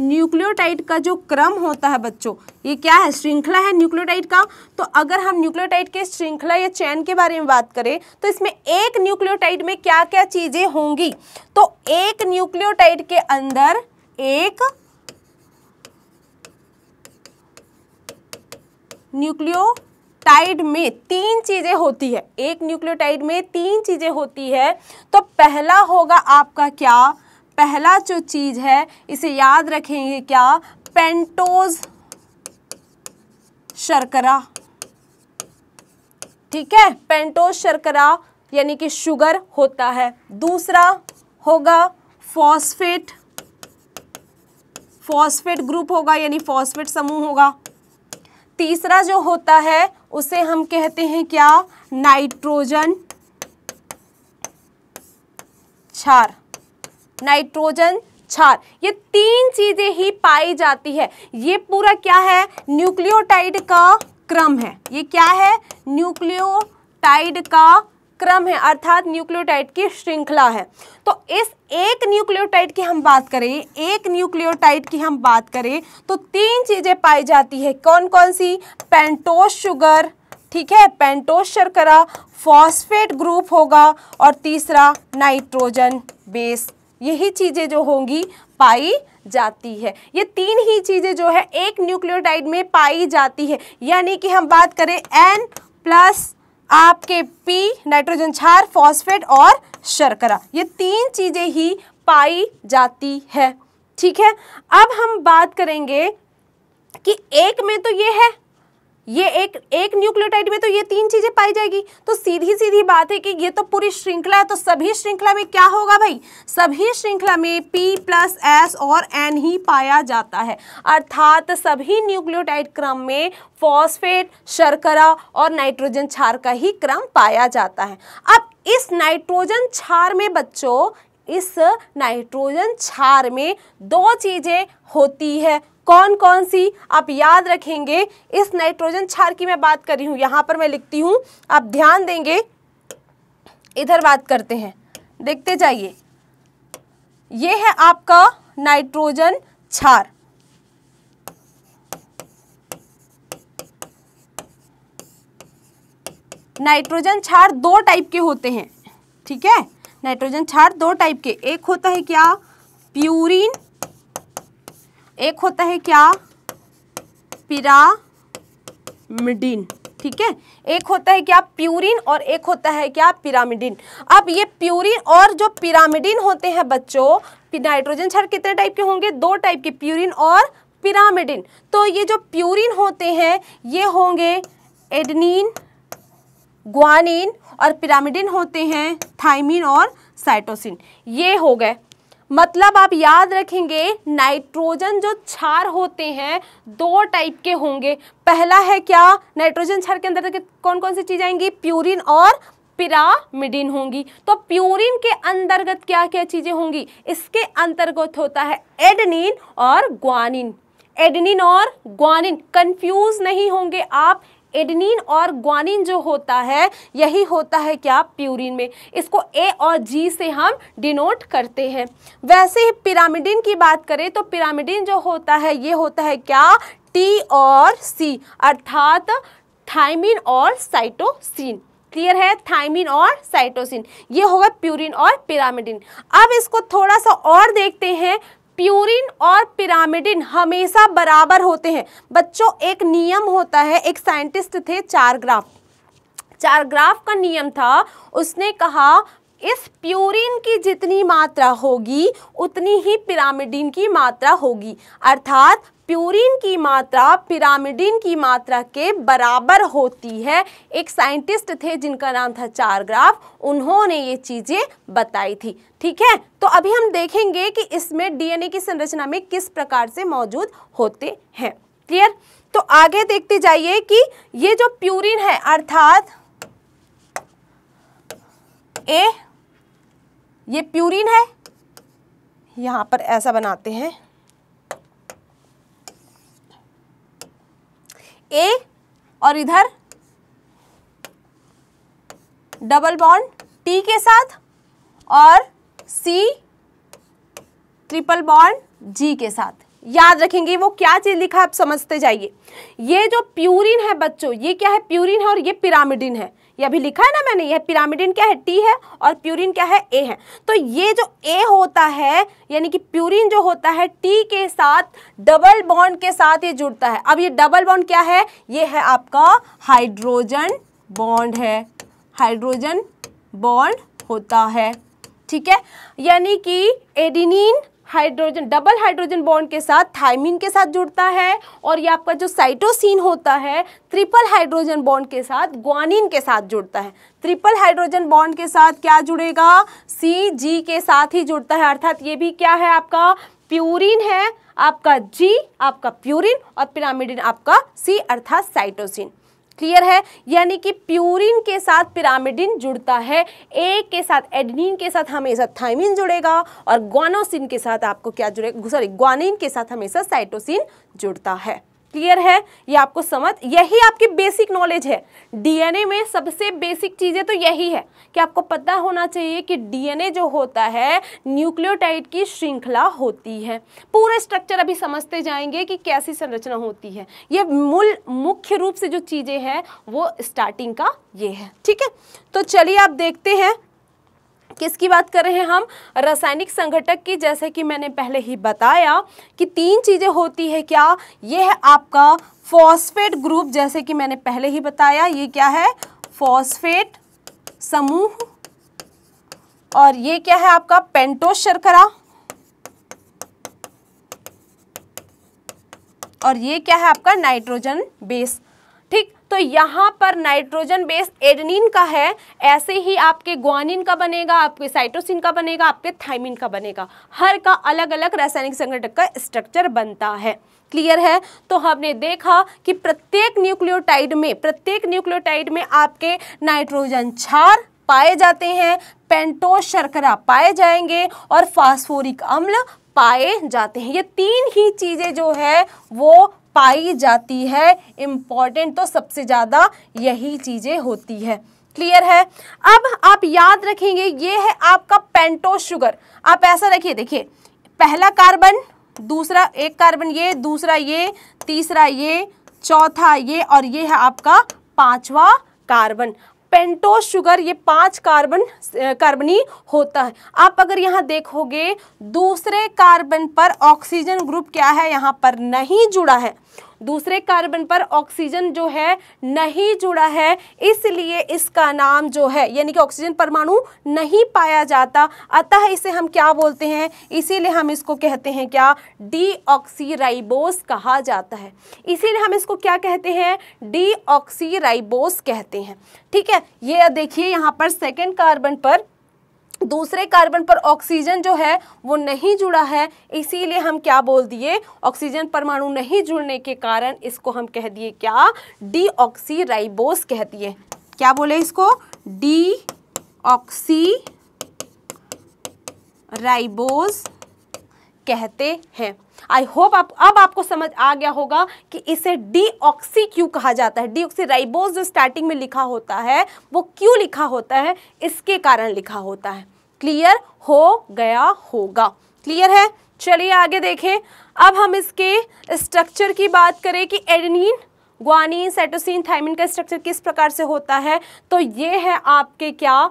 Speaker 1: न्यूक्लियोटाइड का जो क्रम होता है बच्चों ये क्या है श्रृंखला है न्यूक्लियोटाइड का तो अगर हम न्यूक्लियोटाइड के श्रृंखला या चैन के बारे में बात करें तो इसमें एक न्यूक्लियोटाइड में क्या क्या चीज़ें होंगी तो एक न्यूक्लियोटाइड के अंदर एक न्यूक्लियोटाइड में तीन चीज़ें होती है एक न्यूक्लियोटाइड में तीन चीज़ें होती है तो पहला होगा आपका क्या पहला जो चीज़ है इसे याद रखेंगे क्या पेंटोज शर्करा ठीक है पेंटोज शर्करा यानी कि शुगर होता है दूसरा होगा फॉस्फेट फॉस्फेट ग्रुप होगा यानी फॉस्फेट समूह होगा तीसरा जो होता है उसे हम कहते हैं क्या नाइट्रोजन क्षार नाइट्रोजन छार ये तीन चीजें ही पाई जाती है ये पूरा क्या है न्यूक्लियोटाइड का क्रम है ये क्या है न्यूक्लियोटाइड का क्रम है अर्थात न्यूक्लियोटाइड की श्रृंखला है तो इस एक न्यूक्लियोटाइड की हम बात करें एक न्यूक्लियोटाइड की हम बात करें तो तीन चीज़ें पाई जाती है कौन कौन सी पेंटोस शुगर ठीक है पेंटोस शर्करा फॉस्फेट ग्रुप होगा और तीसरा नाइट्रोजन बेस यही चीज़ें जो होंगी पाई जाती है ये तीन ही चीज़ें जो है एक न्यूक्लियोटाइड में पाई जाती है यानी कि हम बात करें एन प्लस आपके पी नाइट्रोजन छार फॉस्फेट और शर्करा ये तीन चीज़ें ही पाई जाती है ठीक है अब हम बात करेंगे कि एक में तो ये है ये एक एक न्यूक्लियोटाइड में तो ये तीन चीजें पाई जाएगी तो सीधी सीधी बात है कि ये तो पूरी श्रृंखला है तो सभी श्रृंखला में क्या होगा भाई सभी श्रृंखला में P प्लस एस और N ही पाया जाता है अर्थात सभी न्यूक्लियोटाइड क्रम में फॉस्फेट शर्करा और नाइट्रोजन छार का ही क्रम पाया जाता है अब इस नाइट्रोजन क्षार में बच्चों इस नाइट्रोजन छार में दो चीज़ें होती है कौन कौन सी आप याद रखेंगे इस नाइट्रोजन क्षार की मैं बात कर रही हूँ यहाँ पर मैं लिखती हूँ आप ध्यान देंगे इधर बात करते हैं देखते जाइए ये है आपका नाइट्रोजन क्षार नाइट्रोजन क्षार दो टाइप के होते हैं ठीक है नाइट्रोजन क्षार दो टाइप के एक होता है क्या प्यूरिन एक होता है क्या पिरामिडिन ठीक है एक होता है क्या प्यूरिन और एक होता है क्या पिरामिडिन अब ये प्यूरिन और जो पिरामिडिन होते हैं बच्चों नाइट्रोजन छड़ कितने टाइप के होंगे दो टाइप के प्यूरिन और पिरामिडिन तो ये जो प्यूरिन होते हैं ये होंगे एडनिन ग्वानिन और पिरामिडिन होते हैं थाइमिन और साइटोसिन ये हो गए मतलब आप याद रखेंगे नाइट्रोजन जो क्षार होते हैं दो टाइप के होंगे पहला है क्या नाइट्रोजन क्षार के अंदर तो कौन कौन सी चीज़ें आएंगी प्यूरिन और पिरामिडिन होंगी तो प्यूरिन के अंतर्गत क्या क्या चीज़ें होंगी इसके अंतर्गत होता है एडनिन और ग्वानिन एडनिन और ग्वानिन कंफ्यूज नहीं होंगे आप एडनिन और ग्वानिन जो होता है यही होता है क्या प्यूरिन में इसको ए और जी से हम डिनोट करते हैं वैसे ही पिरामिडिन की बात करें तो पिरामिडिन जो होता है ये होता है क्या टी और सी अर्थात थाइमिन और साइटोसिन क्लियर है थाइमिन और साइटोसिन ये होगा प्यूरिन और पिरामिडिन अब इसको थोड़ा सा और देखते हैं प्यूरिन और पिरामिडिन हमेशा बराबर होते हैं बच्चों एक नियम होता है एक साइंटिस्ट थे चार ग्राफ चार ग्राफ का नियम था उसने कहा इस प्यूरिन की जितनी मात्रा होगी उतनी ही पिरामिडिन की मात्रा होगी अर्थात प्यूरिन की मात्रा पिरामिडिन की मात्रा के बराबर होती है एक साइंटिस्ट थे जिनका नाम था चारग्राफ उन्होंने ये चीज़ें बताई थी ठीक है तो अभी हम देखेंगे कि इसमें डीएनए की संरचना में किस प्रकार से मौजूद होते हैं क्लियर तो आगे देखते जाइए कि ये जो प्यूरिन है अर्थात ए ये प्यूरिन है यहाँ पर ऐसा बनाते हैं ए और इधर डबल बॉन्ड टी के साथ और सी ट्रिपल बॉन्ड जी के साथ याद रखेंगे वो क्या चीज़ लिखा आप समझते जाइए ये जो प्यूरिन है बच्चों ये क्या है प्यूरिन है और ये पिरामिडिन है ये अभी लिखा है ना मैंने यह पिरामिडिन क्या है टी है और प्यूरिन क्या है ए है तो ये जो ए होता है यानी कि प्यूरिन जो होता है टी के साथ डबल बॉन्ड के साथ ये जुड़ता है अब ये डबल बॉन्ड क्या है ये है आपका हाइड्रोजन बॉन्ड है हाइड्रोजन बॉन्ड होता है ठीक है यानी कि adenine hydrogen double hydrogen bond के साथ थाइमिन के साथ जुड़ता है और ये आपका जो साइटोसिन होता है ट्रिपल हाइड्रोजन बॉन्ड के साथ ग्वानिन के साथ जुड़ता है ट्रिपल हाइड्रोजन बॉन्ड के साथ क्या जुड़ेगा सी जी के साथ ही जुड़ता है अर्थात ये भी क्या है आपका प्यूरिन है आपका जी आपका प्यूरिन और पिरामिडिन आपका सी अर्थात साइटोसिन क्लियर है यानी कि प्यूरिन के साथ पिरामिडिन जुड़ता है ए के साथ एडनिन के साथ हमेशा थाइमिन जुड़ेगा और ग्वानोसिन के साथ आपको क्या जुड़ेगा सॉरी ग्वानिन के साथ हमेशा साइटोसिन जुड़ता है क्लियर है ये आपको समझ यही आपकी बेसिक नॉलेज है डीएनए में सबसे बेसिक चीज़ें तो यही है कि आपको पता होना चाहिए कि डीएनए जो होता है न्यूक्लियोटाइड की श्रृंखला होती है पूरा स्ट्रक्चर अभी समझते जाएंगे कि कैसी संरचना होती है ये मूल मुख्य रूप से जो चीज़ें हैं वो स्टार्टिंग का ये है ठीक है तो चलिए आप देखते हैं किसकी बात कर रहे हैं हम रासायनिक संघटक की जैसे कि मैंने पहले ही बताया कि तीन चीज़ें होती है क्या ये है आपका फॉस्फेट ग्रुप जैसे कि मैंने पहले ही बताया ये क्या है फॉस्फेट समूह और ये क्या है आपका पेंटोस शर्करा और ये क्या है आपका नाइट्रोजन बेस तो यहाँ पर नाइट्रोजन बेस एडनिन का है ऐसे ही आपके ग्वानिन का बनेगा आपके साइटोसिन का बनेगा आपके थाइमिन का बनेगा हर का अलग अलग रासायनिक संगठक का स्ट्रक्चर बनता है क्लियर है तो हमने देखा कि प्रत्येक न्यूक्लियोटाइड में प्रत्येक न्यूक्लियोटाइड में आपके नाइट्रोजन क्षार पाए जाते हैं पेंटोस शर्करा पाए जाएंगे और फास्फोरिक अम्ल पाए जाते हैं ये तीन ही चीज़ें जो है वो पाई जाती है इम्पॉर्टेंट तो सबसे ज़्यादा यही चीज़ें होती है क्लियर है अब आप याद रखेंगे ये है आपका पेंटो शुगर आप ऐसा रखिए देखिए पहला कार्बन दूसरा एक कार्बन ये दूसरा ये तीसरा ये चौथा ये और ये है आपका पांचवा कार्बन पेंटोस शुगर ये पांच कार्बन कार्बनी होता है आप अगर यहाँ देखोगे दूसरे कार्बन पर ऑक्सीजन ग्रुप क्या है यहाँ पर नहीं जुड़ा है दूसरे कार्बन पर ऑक्सीजन जो है नहीं जुड़ा है इसलिए इसका नाम जो है यानी कि ऑक्सीजन परमाणु नहीं पाया जाता अतः इसे हम क्या बोलते हैं इसीलिए हम इसको कहते हैं क्या डी कहा जाता है इसीलिए हम इसको क्या कहते हैं डी कहते हैं ठीक है ये देखिए यहाँ पर सेकेंड कार्बन पर दूसरे कार्बन पर ऑक्सीजन जो है वो नहीं जुड़ा है इसीलिए हम क्या बोल दिए ऑक्सीजन परमाणु नहीं जुड़ने के कारण इसको हम कह दिए क्या डी ऑक्सी राइबोस कह दिए क्या बोले इसको डी ऑक्सी राइबोस कहते हैं आई होप आप अब आपको समझ आ गया होगा कि इसे डीऑक्सी क्यों कहा जाता है डीऑक्सी राइबोज जो स्टार्टिंग में लिखा होता है वो क्यों लिखा होता है इसके कारण लिखा होता है क्लियर हो गया होगा क्लियर है चलिए आगे देखें अब हम इसके स्ट्रक्चर की बात करें कि एडनिन ग्वानिन सेटोसिन थाइमिन का स्ट्रक्चर किस प्रकार से होता है तो ये है आपके क्या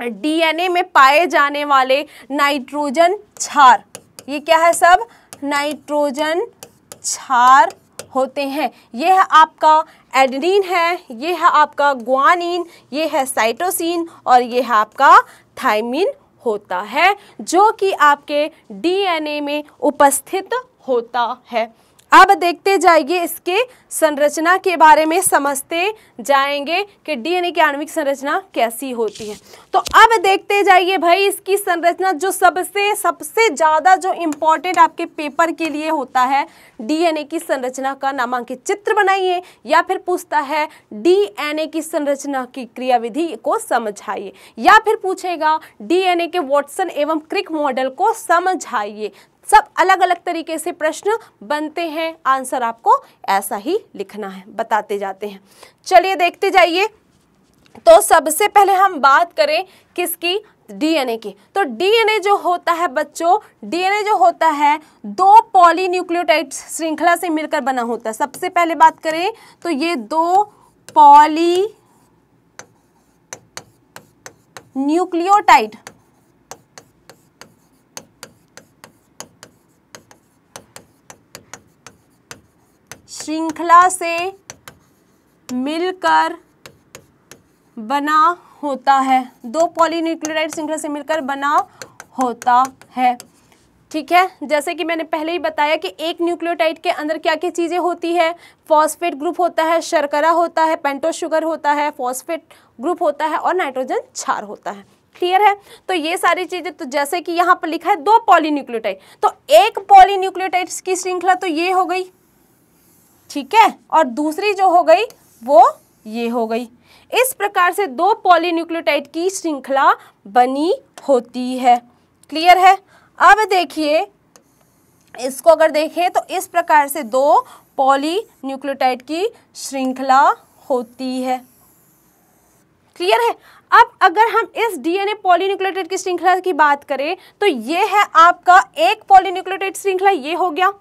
Speaker 1: डीएनए में पाए जाने वाले नाइट्रोजन क्षार ये क्या है सब नाइट्रोजन क्षार होते हैं यह है आपका एडेनिन है यह है आपका ग्वानिन ये है साइटोसिन और यह है आपका थाइमिन होता है जो कि आपके डीएनए में उपस्थित होता है अब देखते जाइए इसके संरचना के बारे में समझते जाएंगे कि डीएनए की आणविक संरचना कैसी होती है तो अब देखते जाइए भाई इसकी संरचना जो सबसे सबसे ज़्यादा जो इम्पोर्टेंट आपके पेपर के लिए होता है डीएनए की संरचना का नामांकित चित्र बनाइए या फिर पूछता है डीएनए की संरचना की क्रियाविधि को समझाइए या फिर पूछेगा डीएनए के वॉटसन एवं क्रिक मॉडल को समझाइए सब अलग अलग तरीके से प्रश्न बनते हैं आंसर आपको ऐसा ही लिखना है बताते जाते हैं चलिए देखते जाइए तो सबसे पहले हम बात करें किसकी डीएनए की तो डीएनए जो होता है बच्चों डीएनए जो होता है दो पॉलीन्यूक्लियोटाइड श्रृंखला से मिलकर बना होता है सबसे पहले बात करें तो ये दो पॉली न्यूक्लियोटाइड श्रृंखला से मिलकर बना होता है दो पॉलीन्यूक्लियोटाइड श्रृंखला से मिलकर बना होता है ठीक है जैसे कि मैंने पहले ही बताया कि एक न्यूक्लियोटाइड के अंदर क्या क्या चीज़ें होती है फॉस्फेट ग्रुप होता है शर्करा होता है पेंटो शुगर होता है फॉस्फेट ग्रुप होता है और नाइट्रोजन क्षार होता है क्लियर है तो ये सारी चीज़ें तो जैसे कि यहाँ पर लिखा है दो पॉलीन्यूक्लियोटाइड तो एक पॉलीन्यूक्लियोटाइड्स की श्रृंखला तो ये हो गई ठीक है और दूसरी जो हो गई वो ये हो गई इस प्रकार से दो पॉलीन्यूक्लियोटाइड की श्रृंखला बनी होती है क्लियर है अब देखिए इसको अगर देखें तो इस प्रकार से दो पॉलीन्यूक्लियोटाइड की श्रृंखला होती है क्लियर है अब अगर हम इस डीएनए पॉलीन्यूक्लियोटाइड की श्रृंखला की बात करें तो ये है आपका एक पॉलीन्यूक्लियोटाइड श्रृंखला ये हो गया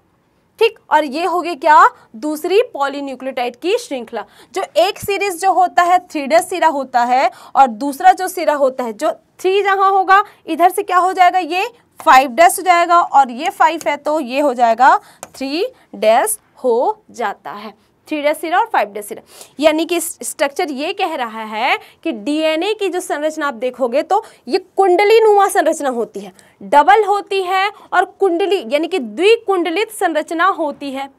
Speaker 1: ठीक और ये होगी क्या दूसरी पॉलीन्यूक्लियोटाइड की श्रृंखला जो एक सीरीज जो होता है थ्रीडस सिरा होता है और दूसरा जो सिरा होता है जो थ्री जहां होगा इधर से क्या हो जाएगा ये फाइव डैश हो जाएगा और ये फाइव है तो ये हो जाएगा थ्री डैश हो जाता है थ्री डे सिरा और फाइव डे सिरा यानी कि स्ट्रक्चर ये कह रहा है कि डीएनए की जो संरचना आप देखोगे तो ये कुंडली नुमा संरचना होती है डबल होती है और कुंडली यानी कि द्विकुंडलित संरचना होती है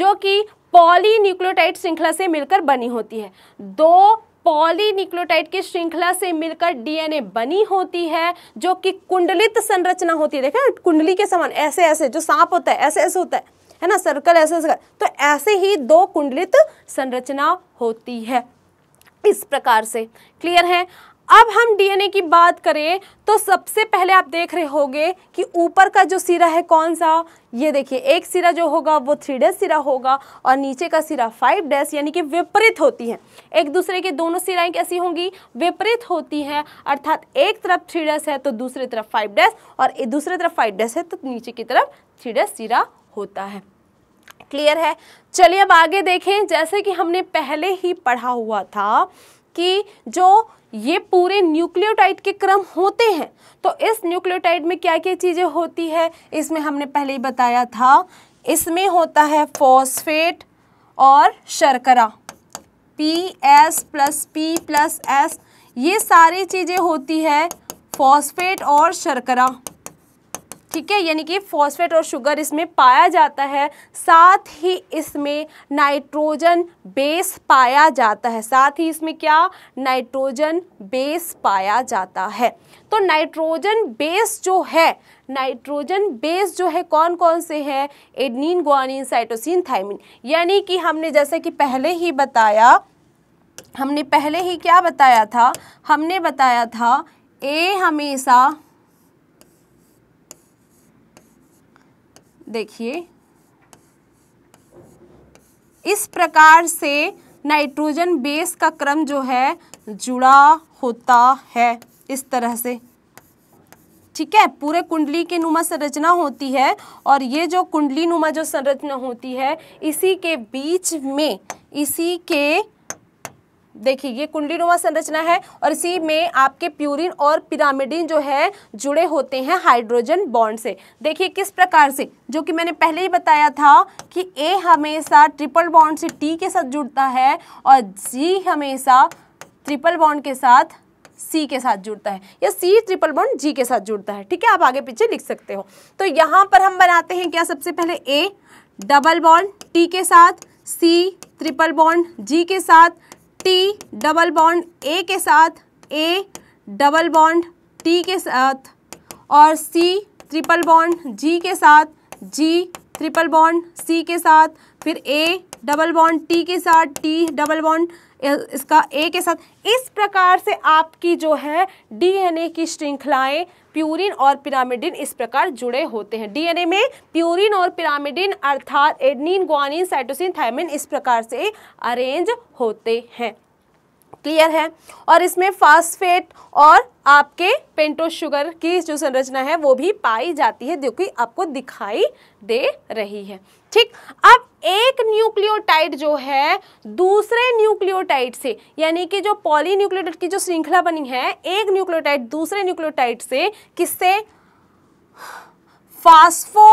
Speaker 1: जो कि पॉली न्यूक्लोटाइट श्रृंखला से मिलकर बनी होती है दो पॉलीन्यूक्लियोटाइड की श्रृंखला से मिलकर डीएनए बनी होती है जो कि कुंडलित संरचना होती है देखें कुंडली के समान ऐसे ऐसे जो सांप होता है ऐसे ऐसे होता है है ना सर्कल ऐसे ऐसे तो ऐसे ही दो कुंडलित संरचना होती है इस प्रकार से क्लियर है अब हम डीएनए की बात करें तो सबसे पहले आप देख रहे होंगे कि ऊपर का जो सिरा है कौन सा ये देखिए एक सिरा जो होगा वो थ्री डैश सिरा होगा और नीचे का सिरा फाइव डैश यानी कि विपरीत होती है एक दूसरे के दोनों सिराएं कैसी होंगी विपरीत होती हैं अर्थात एक तरफ थ्री डैश है तो दूसरी तरफ फाइव डैश और दूसरी तरफ फाइव डैश है तो नीचे की तरफ थ्री डैश सिरा होता है क्लियर है चलिए अब आगे देखें जैसे कि हमने पहले ही पढ़ा हुआ था कि जो ये पूरे न्यूक्लियोटाइड के क्रम होते हैं तो इस न्यूक्लियोटाइड में क्या क्या चीज़ें होती है इसमें हमने पहले ही बताया था इसमें होता है फॉस्फेट और शर्करा P S plus P plus S ये सारी चीज़ें होती है फॉस्फेट और शर्करा ठीक है यानी कि फॉस्फेट और शुगर इसमें पाया जाता है साथ ही इसमें नाइट्रोजन बेस पाया जाता है साथ ही इसमें क्या नाइट्रोजन बेस पाया जाता है तो नाइट्रोजन बेस जो है नाइट्रोजन बेस जो है कौन कौन से हैं एडनिन ग्वानिन साइटोसिन थाइमिन यानी कि हमने जैसे कि पहले ही बताया हमने पहले ही क्या बताया था हमने बताया था ए हमेशा देखिए इस प्रकार से नाइट्रोजन बेस का क्रम जो है जुड़ा होता है इस तरह से ठीक है पूरे कुंडली के नुमा संरचना होती है और ये जो कुंडली नुमा जो संरचना होती है इसी के बीच में इसी के देखिए ये कुंडलीनुमा संरचना है और इसी में आपके प्यूरिन और पिरामिडिन जो है जुड़े होते हैं हाइड्रोजन बॉन्ड से देखिए किस प्रकार से जो कि मैंने पहले ही बताया था कि ए हमेशा ट्रिपल बॉन्ड से टी के साथ जुड़ता है और जी हमेशा ट्रिपल बॉन्ड के साथ सी के साथ जुड़ता है या सी ट्रिपल बॉन्ड जी के साथ जुड़ता है ठीक है आप आगे पीछे लिख सकते हो तो यहाँ पर हम बनाते हैं क्या सबसे पहले ए डबल बॉन्ड टी के साथ सी ट्रिपल बॉन्ड जी के साथ टी डबल बॉन्ड ए के साथ ए डबल बॉन्ड टी के साथ और सी ट्रिपल बॉन्ड जी के साथ जी ट्रिपल बॉन्ड सी के साथ फिर ए डबल बॉन्ड टी के साथ टी डबल बॉन्ड इसका ए के साथ इस प्रकार से आपकी जो है डीएनए की श्रृंखलाएं प्यूरिन और पिरामिडिन इस प्रकार जुड़े होते हैं डीएनए में प्यूरिन और पिरामिडिन अर्थात एडनिन ग्वानिन साइटोसिन थायमिन इस प्रकार से अरेंज होते हैं क्लियर है और इसमें फास्फेट और आपके पेंटो शुगर की जो संरचना है वो भी पाई जाती है जो कि आपको दिखाई दे रही है ठीक अब एक न्यूक्लियोटाइड जो है दूसरे न्यूक्लियोटाइड से यानी कि जो पॉली न्यूक्लियोटाइड की जो श्रृंखला बनी है एक न्यूक्लियोटाइड दूसरे न्यूक्लियोटाइड से किससे फास्फो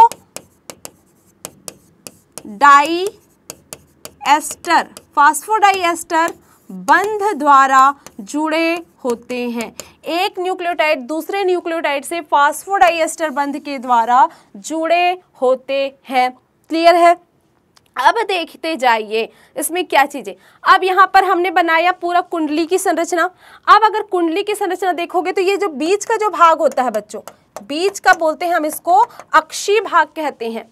Speaker 1: डाई एस्टर फास्फोडाइएस्टर बंध द्वारा जुड़े होते हैं एक न्यूक्लियोटाइड दूसरे न्यूक्लियोटाइड से फास्फोडाइएस्टर बंध के द्वारा जुड़े होते हैं क्लियर है अब देखते जाइए इसमें क्या चीज़ें अब यहाँ पर हमने बनाया पूरा कुंडली की संरचना अब अगर कुंडली की संरचना देखोगे तो ये जो बीच का जो भाग होता है बच्चों बीच का बोलते हैं हम इसको अक्षी भाग कहते हैं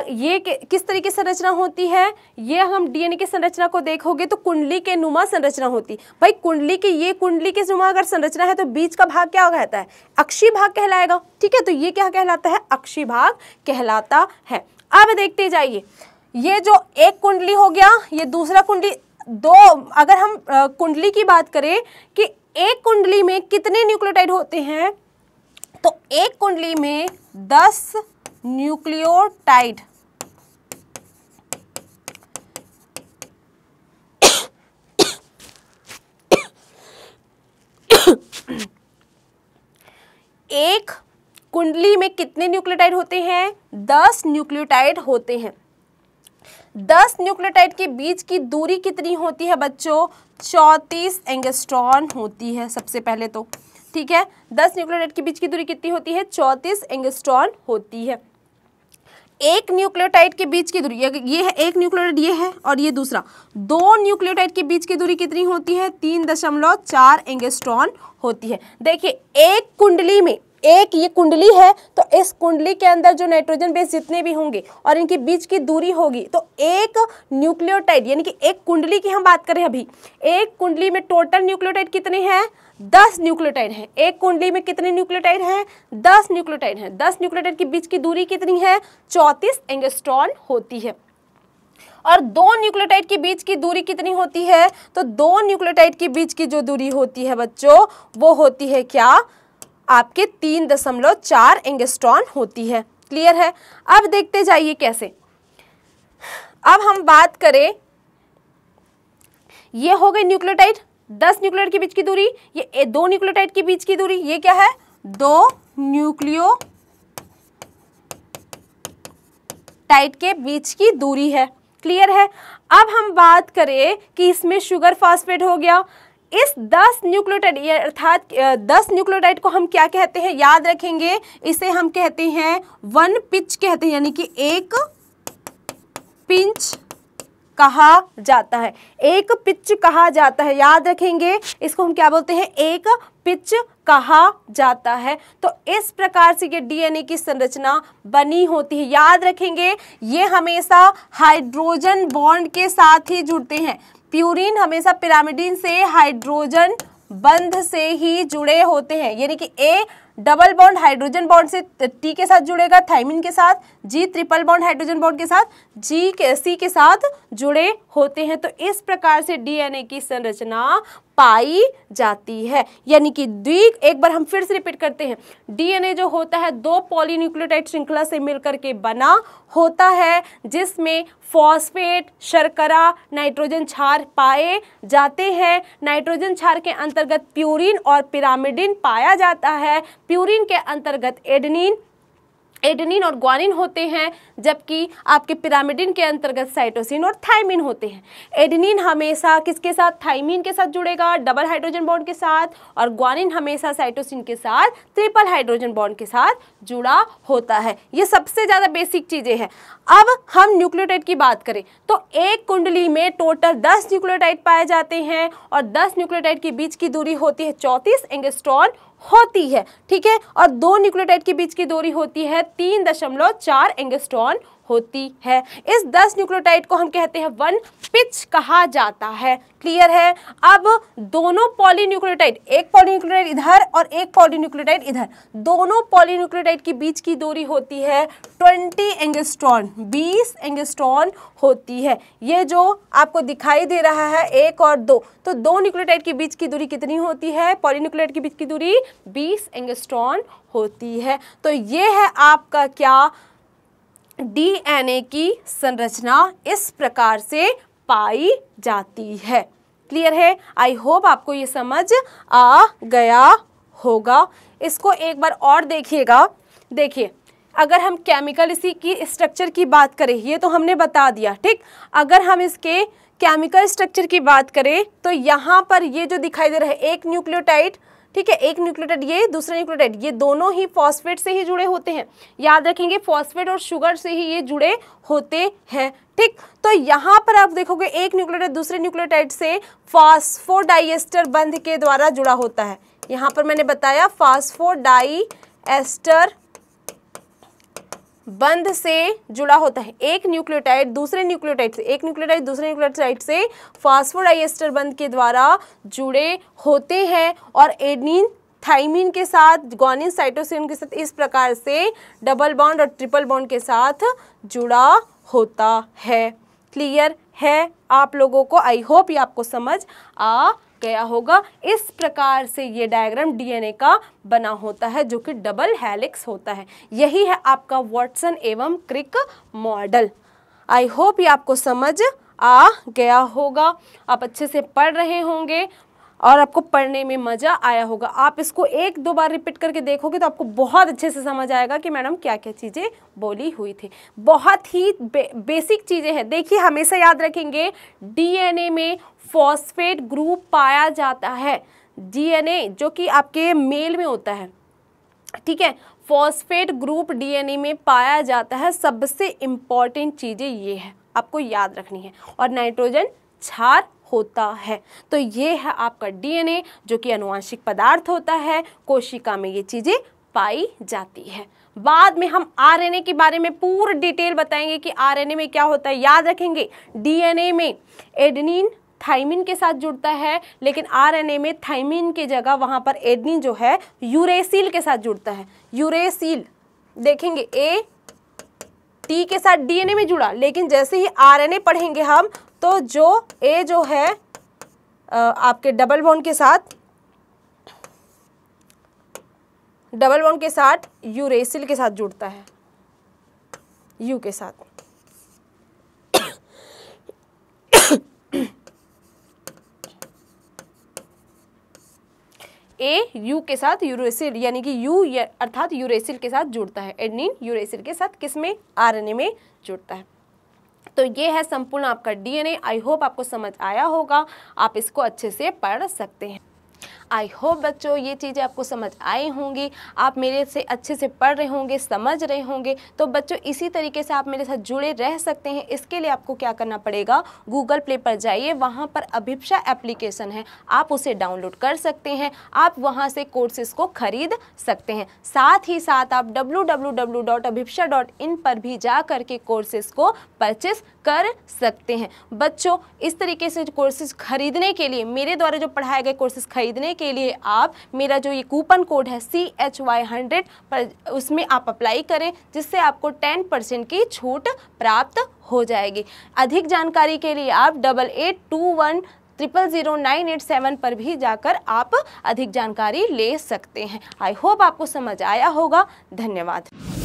Speaker 1: ये किस तरीके संरचना होती है ये हम डीएनए की संरचना को देखोगे तो कुंडली के नुमा संरचना होती भाई कुंडली की ये कुंडली के नुमा अगर संरचना है तो बीच का भाग क्या कहता है अक्षी भाग कहलाएगा ठीक है तो ये क्या कहलाता है अक्षी भाग कहलाता है अब देखते जाइए ये जो एक कुंडली हो गया ये दूसरा कुंडली दो अगर हम कुंडली की बात करें कि एक कुंडली में कितने न्यूक्लियोटाइड होते हैं तो एक कुंडली में दस न्यूक्लियोटाइड एक कुंडली में कितने न्यूक्लियोटाइड होते हैं दस न्यूक्लियोटाइड होते हैं दस न्यूक्लियोटाइड के बीच की दूरी कितनी होती है बच्चों चौतीस एंगेस्ट्रॉन होती है सबसे पहले तो ठीक है दस न्यूक्लियोटाइड के बीच की दूरी कितनी होती है चौतीस एंगेस्ट्रॉन होती है एक न्यूक्लियोटाइड के बीच की दूरी ये है एक न्यूक्लियोटाइड ये है और ये दूसरा दो न्यूक्लियोटाइड के बीच की दूरी कितनी होती है तीन दशमलव चार एंगेस्ट्रॉन होती है देखिए एक कुंडली में एक ये कुंडली है तो इस कुंडली के अंदर जो नाइट्रोजन बेस जितने भी होंगे और इनके बीच की दूरी होगी तो एक न्यूक्लियोटाइड यानी कि एक कुंडली की हम बात करें अभी एक कुंडली में टोटल न्यूक्लियोटाइड कितने हैं दस न्यूक्लियोटाइड हैं एक कुंडली में कितने न्यूक्लियोटाइड हैं दस न्यूक्लियोटाइड हैं दस न्यूक्लियोटाइड के बीच की दूरी कितनी है चौंतीस एंगेस्ट्रॉन होती है और दो न्यूक्लियोटाइड के बीच की दूरी कितनी होती है तो दो न्यूक्लियोटाइड के बीच की जो दूरी होती है बच्चों वो होती है क्या आपके तीन दशमलव चार एंगेस्ट्रॉन होती है क्लियर है अब देखते जाइए कैसे अब हम बात करें ये हो गए न्यूक्लियोटाइड दस न्यूक्लियर के बीच की दूरी ये दो न्यूक्लियोटाइड के बीच की दूरी ये क्या है दो न्यूक्लियो टाइट के बीच की दूरी है क्लियर है अब हम बात करें कि इसमें शुगर फास्फेट हो गया इस 10 न्यूक्लियोटाइड अर्थात 10 न्यूक्लियोटाइड को हम क्या कहते हैं याद रखेंगे इसे हम कहते हैं वन पिच कहते हैं यानी कि एक पिंच कहा जाता है एक पिच कहा जाता है याद रखेंगे इसको हम क्या बोलते हैं एक पिच कहा जाता है तो इस प्रकार से ये डीएनए की संरचना बनी होती है याद रखेंगे ये हमेशा हाइड्रोजन बॉन्ड के साथ ही जुड़ते हैं प्यूरिन हमेशा पिरामिडिन से हाइड्रोजन बंध से ही जुड़े होते हैं यानी कि A double bond hydrogen bond से टी के साथ जुड़ेगा थाइमिन के साथ G triple bond hydrogen bond के साथ जी के सी के साथ जुड़े होते हैं तो इस प्रकार से डीएनए की संरचना पाई जाती है यानी कि द्वी एक बार हम फिर से रिपीट करते हैं डीएनए जो होता है दो पॉलीन्यूक्लियोटाइड श्रृंखला से मिलकर के बना होता है जिसमें फॉस्फेट शर्करा नाइट्रोजन क्षार पाए जाते हैं नाइट्रोजन क्षार के अंतर्गत प्यूरिन और पिरामिडिन पाया जाता है प्यूरिन के अंतर्गत एडनिन एडनिन और ग्वानिन होते हैं जबकि आपके पिरामिडिन के अंतर्गत साइटोसिन और थाइमिन होते हैं एडनिन हमेशा किसके साथ थाइमिन के साथ जुड़ेगा डबल हाइड्रोजन बॉन्ड के साथ और ग्वानिन हमेशा साइटोसिन के साथ ट्रिपल हाइड्रोजन बॉन्ड के साथ जुड़ा होता है ये सबसे ज़्यादा बेसिक चीज़ें हैं अब हम न्यूक्लियोटाइड की बात करें तो एक कुंडली में टोटल दस न्यूक्लियोटाइड पाए जाते हैं और दस न्यूक्लियोटाइड के बीच की दूरी होती है चौंतीस एंगस्ट्रॉन होती है ठीक है और दो न्यूक्लियोटाइड के बीच की दूरी होती है तीन दशमलव चार एंगस्ट्रॉन होती है इस दस न्यूक्लियोटाइड को हम कहते हैं वन पिच कहा जाता है क्लियर है अब दोनों पॉलीन्यूक्लियोटाइड एक पॉलीन्यूक्लियोटाइड इधर और एक पॉलीन्यूक्लियोटाइड इधर दोनों पॉलीन्यूक्लियोटाइड के बीच की दूरी होती है ट्वेंटी एंगस्ट्रॉन बीस एंगस्ट्रॉन होती है ये जो आपको दिखाई दे रहा है एक और दो तो दो न्यूक्लियोटाइड के बीच की दूरी कितनी होती है पॉलीन्यूक्लियोटाइड के बीच की दूरी बीस एंगस्ट्रॉन होती है तो ये है आपका क्या डीएनए की संरचना इस प्रकार से पाई जाती है क्लियर है आई होप आपको ये समझ आ गया होगा इसको एक बार और देखिएगा देखिए अगर हम केमिकल इसी की स्ट्रक्चर की बात करें ये तो हमने बता दिया ठीक अगर हम इसके केमिकल स्ट्रक्चर की बात करें तो यहाँ पर ये जो दिखाई दे रहा है एक न्यूक्लियोटाइड ठीक है एक न्यूक्लियोटाइड ये दूसरा न्यूक्लियोटाइड ये दोनों ही फॉस्फेट से ही जुड़े होते हैं याद रखेंगे फॉस्फेट और शुगर से ही ये जुड़े होते हैं ठीक तो यहाँ पर आप देखोगे एक न्यूक्लियोटाइड दूसरे न्यूक्लियोटाइड से फास्फोडाइएस्टर बंध के द्वारा जुड़ा होता है यहाँ पर मैंने बताया फास्फोडाइएस्टर बंद से जुड़ा होता है एक न्यूक्लियोटाइड दूसरे न्यूक्लियोटाइड से एक न्यूक्लियोटाइड दूसरे न्यूक्लियोटाइड से फास्फोडाइएस्टर बंद के द्वारा जुड़े होते हैं और एडनिन थाइमिन के साथ ग्वानिन साइटोसिन के साथ इस प्रकार से डबल बॉन्ड और ट्रिपल बॉन्ड के साथ जुड़ा होता है क्लियर है आप लोगों को आई होप ये आपको समझ आ गया होगा इस प्रकार से ये डायग्राम डीएनए का बना होता है जो कि डबल हेलिक्स होता है यही है आपका वॉटसन एवं क्रिक मॉडल आई होप ये आपको समझ आ गया होगा आप अच्छे से पढ़ रहे होंगे और आपको पढ़ने में मज़ा आया होगा आप इसको एक दो बार रिपीट करके देखोगे तो आपको बहुत अच्छे से समझ आएगा कि मैडम क्या क्या चीज़ें बोली हुई थी बहुत ही बे, बेसिक चीज़ें हैं देखिए हमेशा याद रखेंगे डीएनए में फॉस्फेट ग्रुप पाया जाता है डीएनए जो कि आपके मेल में होता है ठीक है फॉस्फेट ग्रुप डीएनए में पाया जाता है सबसे इम्पॉर्टेंट चीज़ें ये है आपको याद रखनी है और नाइट्रोजन छार होता है तो ये है आपका डीएनए जो कि अनुवांशिक पदार्थ होता है कोशिका में ये चीज़ें पाई जाती है बाद में हम आरएनए के बारे में पूरी डिटेल बताएंगे कि आरएनए में क्या होता है याद रखेंगे डीएनए में एडनिन थाइमिन के साथ जुड़ता है लेकिन आरएनए में थाइमिन की जगह वहाँ पर एडनिन जो है यूरेसिल के साथ जुड़ता है यूरेसिल देखेंगे ए टी के साथ डीएनए में जुड़ा लेकिन जैसे ही आरएनए पढ़ेंगे हम तो जो ए जो है आपके डबल बॉन्ड के साथ डबल बॉन्ड के साथ यूरेसिल के साथ जुड़ता है यू के साथ ए यू के साथ यूरेसिल यानी कि यू अर्थात यूरेसिल के साथ जुड़ता है एडनिन यूरेसिल के साथ किस में ए में जुड़ता है तो ये है संपूर्ण आपका डीएनए आई होप आपको समझ आया होगा आप इसको अच्छे से पढ़ सकते हैं आई होप बच्चों ये चीज़ें आपको समझ आई होंगी आप मेरे से अच्छे से पढ़ रहे होंगे समझ रहे होंगे तो बच्चों इसी तरीके से आप मेरे साथ जुड़े रह सकते हैं इसके लिए आपको क्या करना पड़ेगा गूगल प्ले पर जाइए वहाँ पर अभिप्सा एप्लीकेशन है आप उसे डाउनलोड कर सकते हैं आप वहाँ से कोर्सेज को खरीद सकते हैं साथ ही साथ आप डब्ल्यू पर भी जा करके कोर्सेस को परचेस कर सकते हैं बच्चों इस तरीके से कोर्सेज खरीदने के लिए मेरे द्वारा जो पढ़ाए गए कोर्सेज खरीदने के के लिए आप मेरा जो ये कूपन कोड है सी एच वाई हंड्रेड पर उसमें आप अप्लाई करें जिससे आपको टेन परसेंट की छूट प्राप्त हो जाएगी अधिक जानकारी के लिए आप double eight two one triple zero nine eight seven पर भी जाकर आप अधिक जानकारी ले सकते हैं आई होप आपको समझ आया होगा धन्यवाद